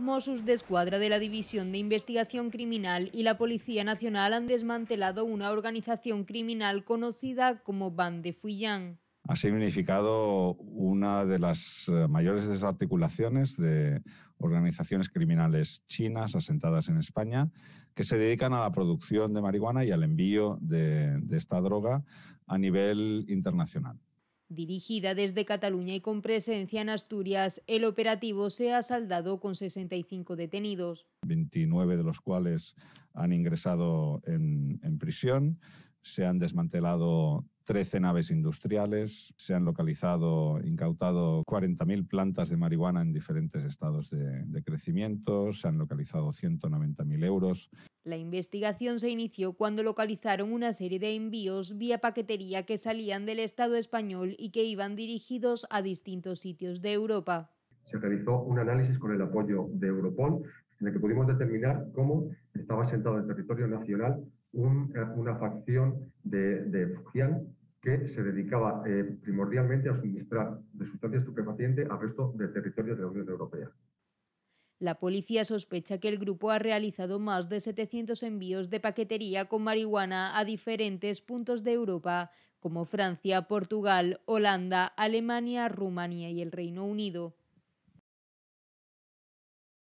Mossos de Escuadra de la División de Investigación Criminal y la Policía Nacional han desmantelado una organización criminal conocida como de Fuyang. Ha significado una de las eh, mayores desarticulaciones de organizaciones criminales chinas asentadas en España que se dedican a la producción de marihuana y al envío de esta droga a nivel internacional. Dirigida desde Cataluña y con presencia en Asturias, el operativo se ha saldado con 65 detenidos. 29 de los cuales han ingresado en, en prisión, se han desmantelado 13 naves industriales, se han localizado, incautado 40.000 plantas de marihuana en diferentes estados de, crecimiento, se han localizado 190.000 euros. La investigación se inició cuando localizaron una serie de envíos vía paquetería que salían del Estado español y que iban dirigidos a distintos sitios de Europa. Se realizó un análisis con el apoyo de Europol en el que pudimos determinar cómo estaba asentado el territorio nacional eh, una facción de, de Fujian que se dedicaba eh, primordialmente a suministrar de sustancia estupefaciente al resto del territorio de la Unión Europea. La policía sospecha que el grupo ha realizado más de 700 envíos de paquetería con marihuana a diferentes puntos de Europa, como Francia, Portugal, Holanda, Alemania, Rumanía y el Reino Unido.